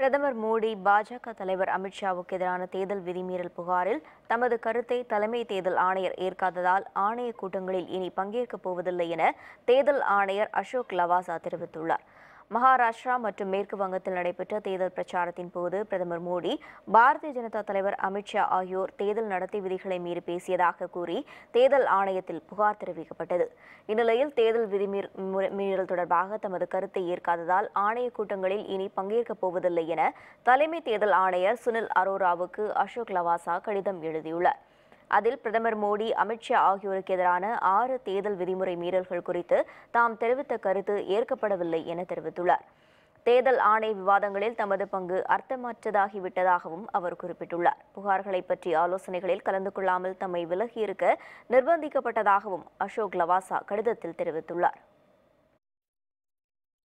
பிரதமர் மோடி பாஜக தலைவர் அமித்ஷாவுக்கு எதிரான தேர்தல் விதிமீறல் புகாரில் தமது கருத்தை தலைமை தேர்தல் ஆணையர் ஏற்காததால் ஆணைய கூட்டங்களில் இனி பங்கேற்கப் போவதில்லை என தேர்தல் ஆணையர் அசோக் லவாசா தெரிவித்துள்ளார் மகாராஷ்டிரா மற்றும் மேற்கு வங்கத்தில் நடைபெற்ற தேர்தல் பிரச்சாரத்தின் போது பிரதமர் மோடி பாரதிய ஜனதா தலைவர் அமித்ஷா ஆகியோர் தேர்தல் நடத்தை விதிகளை மீறி பேசியதாக கூறி தேர்தல் ஆணையத்தில் புகார் தெரிவிக்கப்பட்டது இந்நிலையில் தேர்தல் விதி மீறல் தொடர்பாக தமது கருத்தை ஏற்காததால் ஆணைய கூட்டங்களில் இனி பங்கேற்கப் போவதில்லை என தலைமை தேர்தல் ஆணையர் சுனில் அரோராவுக்கு அசோக் லவாசா கடிதம் எழுதியுள்ளார் அதில் பிரதமர் மோடி அமித்ஷா ஆகியோருக்கு எதிரான ஆறு தேர்தல் விதிமுறை மீறல்கள் குறித்து தாம் தெரிவித்த கருத்து ஏற்கப்படவில்லை என தெரிவித்துள்ளார் தேர்தல் ஆணை விவாதங்களில் தமது பங்கு அர்த்தமற்றதாகிவிட்டதாகவும் அவர் குறிப்பிட்டுள்ளார் புகார்களை பற்றி ஆலோசனைகளில் கலந்து கொள்ளாமல் தம்மை விலகியிருக்க நிர்பந்திக்கப்பட்டதாகவும் அசோக் லவாசா கடிதத்தில் தெரிவித்துள்ளார்